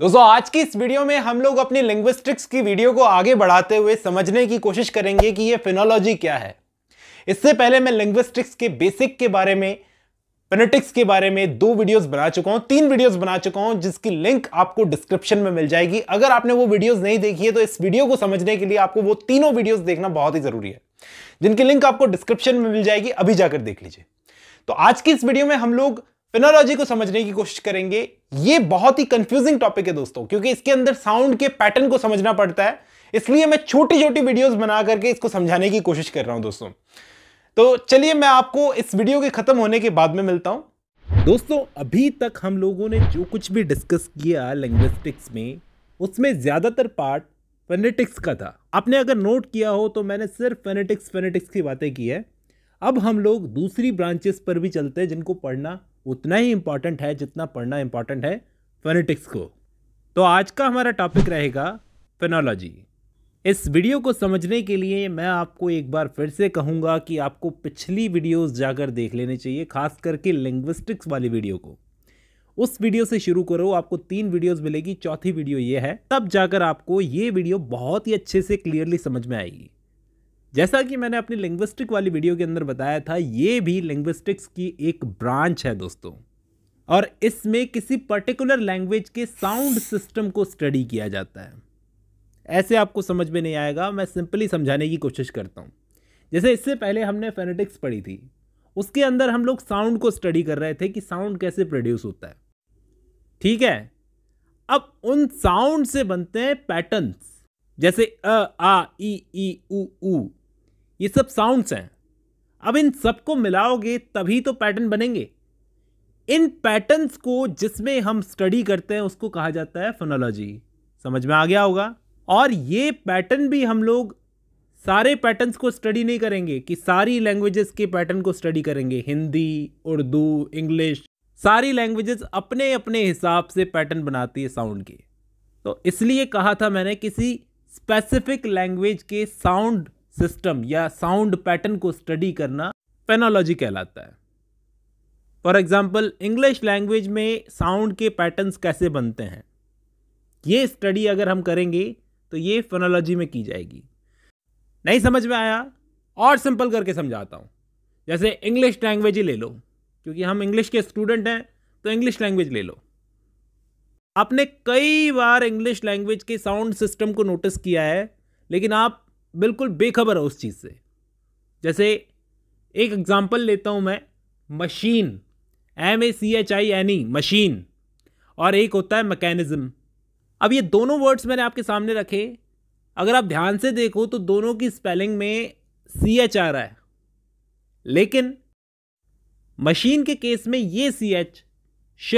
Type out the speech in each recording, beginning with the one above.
दोस्तों आज की इस वीडियो में हम लोग अपनी लिंग्विस्टिक्स की वीडियो को आगे बढ़ाते हुए समझने की कोशिश करेंगे कि ये फिनोलॉजी क्या है इससे पहले मैं लिंग्विस्टिक्स के बेसिक के बारे में पेनेटिक्स के बारे में दो वीडियोस बना चुका हूं तीन वीडियोस बना चुका हूं जिसकी लिंक आपको डिस्क्रिप्शन में मिल जाएगी अगर आपने वो वीडियोज नहीं देखी है तो इस वीडियो को समझने के लिए आपको वो तीनों वीडियोज देखना बहुत ही जरूरी है जिनकी लिंक आपको डिस्क्रिप्शन में मिल जाएगी अभी जाकर देख लीजिए तो आज की इस वीडियो में हम लोग फिनोलॉजी को समझने की कोशिश करेंगे ये बहुत ही कंफ्यूजिंग टॉपिक है दोस्तों क्योंकि इसके अंदर साउंड के पैटर्न को समझना पड़ता है इसलिए मैं छोटी छोटी वीडियोस बना करके इसको समझाने की कोशिश कर रहा हूं दोस्तों तो चलिए मैं आपको इस वीडियो के खत्म होने के बाद में मिलता हूं दोस्तों अभी तक हम लोगों ने जो कुछ भी डिस्कस किया लिंग्विस्टिक्स में उसमें ज़्यादातर पार्ट फेनेटिक्स का था आपने अगर नोट किया हो तो मैंने सिर्फ फेनेटिक्स फेनेटिक्स की बातें की है अब हम लोग दूसरी ब्रांचेस पर भी चलते हैं जिनको पढ़ना उतना ही इम्पॉर्टेंट है जितना पढ़ना इम्पॉर्टेंट है फोनेटिक्स को तो आज का हमारा टॉपिक रहेगा फेनोलॉजी इस वीडियो को समझने के लिए मैं आपको एक बार फिर से कहूँगा कि आपको पिछली वीडियोस जाकर देख लेने चाहिए खास करके लिंग्विस्टिक्स वाली वीडियो को उस वीडियो से शुरू करो आपको तीन वीडियोस मिलेगी चौथी वीडियो ये है तब जाकर आपको ये वीडियो बहुत ही अच्छे से क्लियरली समझ में आएगी जैसा कि मैंने अपनी लिंग्विस्टिक वाली वीडियो के अंदर बताया था ये भी लिंग्विस्टिक्स की एक ब्रांच है दोस्तों और इसमें किसी पर्टिकुलर लैंग्वेज के साउंड सिस्टम को स्टडी किया जाता है ऐसे आपको समझ में नहीं आएगा मैं सिंपली समझाने की कोशिश करता हूँ जैसे इससे पहले हमने फेनेटिक्स पढ़ी थी उसके अंदर हम लोग साउंड को स्टडी कर रहे थे कि साउंड कैसे प्रोड्यूस होता है ठीक है अब उन साउंड से बनते हैं पैटर्न्स जैसे अ आ ई ई उ ऊ ये सब साउंड्स हैं अब इन सबको मिलाओगे तभी तो पैटर्न बनेंगे इन पैटर्न्स को जिसमें हम स्टडी करते हैं उसको कहा जाता है फोनोलॉजी समझ में आ गया होगा और ये पैटर्न भी हम लोग सारे पैटर्न्स को स्टडी नहीं करेंगे कि सारी लैंग्वेजेस के पैटर्न को स्टडी करेंगे हिंदी उर्दू इंग्लिश सारी लैंग्वेजेस अपने अपने हिसाब से पैटर्न बनाती है साउंड के तो इसलिए कहा था मैंने किसी स्पेसिफिक लैंग्वेज के साउंड सिस्टम या साउंड पैटर्न को स्टडी करना फेनोलॉजी कहलाता है फॉर एग्ज़ाम्पल इंग्लिश लैंग्वेज में साउंड के पैटर्न्स कैसे बनते हैं ये स्टडी अगर हम करेंगे तो ये फेनोलॉजी में की जाएगी नहीं समझ में आया और सिंपल करके समझाता हूँ जैसे इंग्लिश लैंग्वेज ही ले लो क्योंकि हम इंग्लिश के स्टूडेंट हैं तो इंग्लिश लैंग्वेज ले लो आपने कई बार इंग्लिश लैंग्वेज के साउंड सिस्टम को नोटिस किया है लेकिन आप बिल्कुल बेखबर है उस चीज़ से जैसे एक एग्ज़ाम्पल लेता हूँ मैं machine M A C H I N E machine और एक होता है मैकेनिज़्म अब ये दोनों वर्ड्स मैंने आपके सामने रखे अगर आप ध्यान से देखो तो दोनों की स्पेलिंग में सी एच आ रहा है लेकिन मशीन के केस में ये सी एच श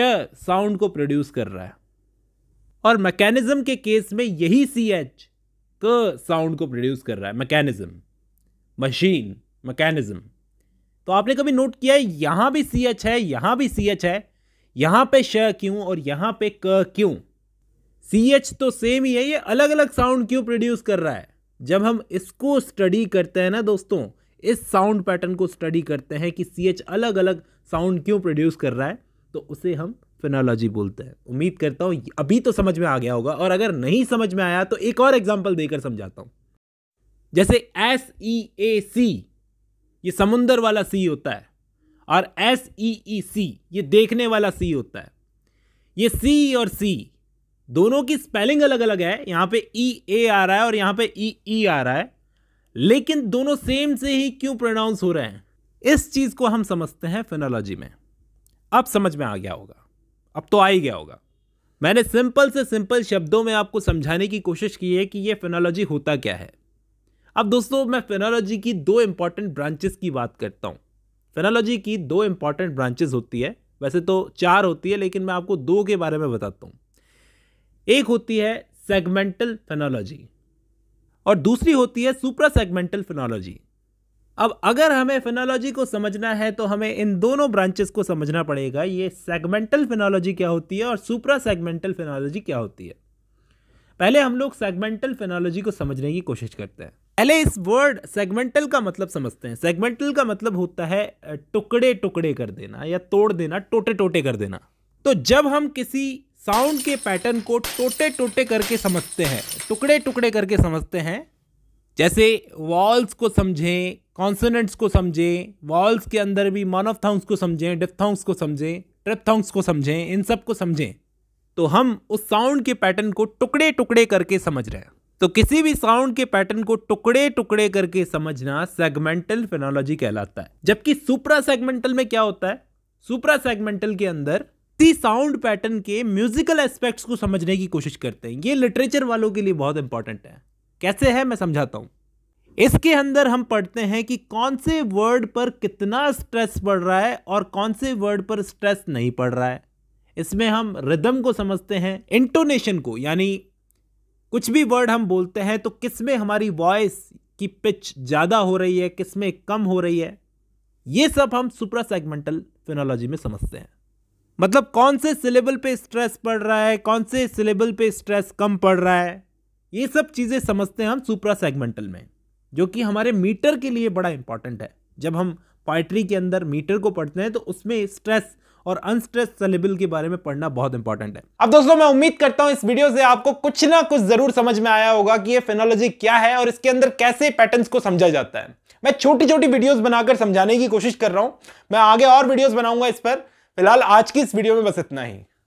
साउंड को प्रोड्यूस कर रहा है और मैकेनिज्म के केस में यही सी एच क साउंड को प्रोड्यूस कर रहा है मैकेनिज्म मशीन मैकेनिज्म तो आपने कभी नोट किया है यहां भी सी एच है यहां भी सी एच है यहां पे श क्यों और यहां पे क क्यों सी एच तो सेम ही है ये अलग अलग साउंड क्यों प्रोड्यूस कर रहा है जब हम इसको स्टडी करते हैं ना दोस्तों इस साउंड पैटर्न को स्टडी करते हैं कि सी एच अलग अलग साउंड क्यों प्रोड्यूस कर रहा है तो उसे हम फिनोलॉजी बोलते हैं उम्मीद करता हूँ अभी तो समझ में आ गया होगा और अगर नहीं समझ में आया तो एक और एग्जाम्पल देकर समझाता हूँ जैसे एस ई ए सी ये समुंदर वाला सी होता है और एस ई ई सी ये देखने वाला सी होता है ये सी और सी दोनों की स्पेलिंग अलग अलग है यहाँ पे ई e ए आ रहा है और यहाँ पे ई e ई e आ रहा है लेकिन दोनों सेम से ही क्यों प्रोनाउंस हो रहे हैं इस चीज़ को हम समझते हैं फिनोलॉजी में अब समझ में आ गया होगा अब तो आ ही गया होगा मैंने सिंपल से सिंपल शब्दों में आपको समझाने की कोशिश की है कि ये फेनोलॉजी होता क्या है अब दोस्तों मैं फेनोलॉजी की दो इंपॉर्टेंट ब्रांचेस की बात करता हूँ फेनोलॉजी की दो इंपॉर्टेंट ब्रांचेस होती है वैसे तो चार होती है लेकिन मैं आपको दो के बारे में बताता हूँ एक होती है सेगमेंटल फेनोलॉजी और दूसरी होती है सुप्रा सेगमेंटल फेनोलॉजी अब अगर हमें फिनोलॉजी को समझना है तो हमें इन दोनों ब्रांचेस को समझना पड़ेगा ये सेगमेंटल फिनोलॉजी क्या होती है और सुप्रा सेगमेंटल फिनोलॉजी क्या होती है पहले हम लोग सेगमेंटल फिनोलॉजी को समझने की कोशिश करते हैं पहले इस वर्ड सेगमेंटल का मतलब समझते हैं सेगमेंटल का मतलब होता है टुकड़े टुकड़े कर देना या तोड़ देना टोटे टोटे कर देना तो जब हम किसी साउंड के पैटर्न को टोटे टोटे करके समझते हैं टुकड़े टुकड़े करके समझते हैं जैसे वॉल्स को समझें कॉन्सोनेंट्स को समझें वॉल्स के अंदर भी ऑफ मोनोफथाउंस को समझें डिपथाउंस को समझें ट्रिपथाउंस को समझें इन सब को समझें तो हम उस साउंड के पैटर्न को टुकड़े टुकड़े करके समझ रहे हैं तो किसी भी साउंड के पैटर्न को टुकड़े टुकड़े करके समझना सेगमेंटल फेनोलॉजी कहलाता है जबकि सुपरा सेगमेंटल में क्या होता है सुपरा सेगमेंटल के अंदर ती साउंड पैटर्न के म्यूजिकल एस्पेक्ट्स को समझने की कोशिश करते हैं ये लिटरेचर वालों के लिए बहुत इंपॉर्टेंट है कैसे है मैं समझाता हूँ इसके अंदर हम पढ़ते हैं कि कौन से वर्ड पर कितना स्ट्रेस पड़ रहा है और कौन से वर्ड पर स्ट्रेस नहीं पड़ रहा है इसमें हम रिदम को समझते हैं इंटोनेशन को यानी कुछ भी वर्ड हम बोलते हैं तो किस में हमारी वॉइस की पिच ज़्यादा हो रही है किस में कम हो रही है ये सब हम सुप्रा सेगमेंटल फिनोलॉजी में समझते हैं मतलब कौन से सिलेबल पे स्ट्रेस पड़ रहा है कौन से सिलेबल पे स्ट्रेस कम पड़ रहा है ये सब चीज़ें समझते हैं हम सुप्रा सेगमेंटल में जो कि हमारे मीटर के लिए बड़ा इंपॉर्टेंट है जब हम पोइट्री के अंदर मीटर को पढ़ते हैं तो उसमें स्ट्रेस और अनस्ट्रेस सिलेबल के बारे में पढ़ना बहुत इंपॉर्टेंट है अब दोस्तों मैं उम्मीद करता हूं इस वीडियो से आपको कुछ ना कुछ जरूर समझ में आया होगा कि ये फेनोलॉजी क्या है और इसके अंदर कैसे पैटर्न्स को समझा जाता है मैं छोटी छोटी वीडियोस बनाकर समझाने की कोशिश कर रहा हूं मैं आगे और वीडियोज बनाऊंगा इस पर फिलहाल आज की इस वीडियो में बस इतना ही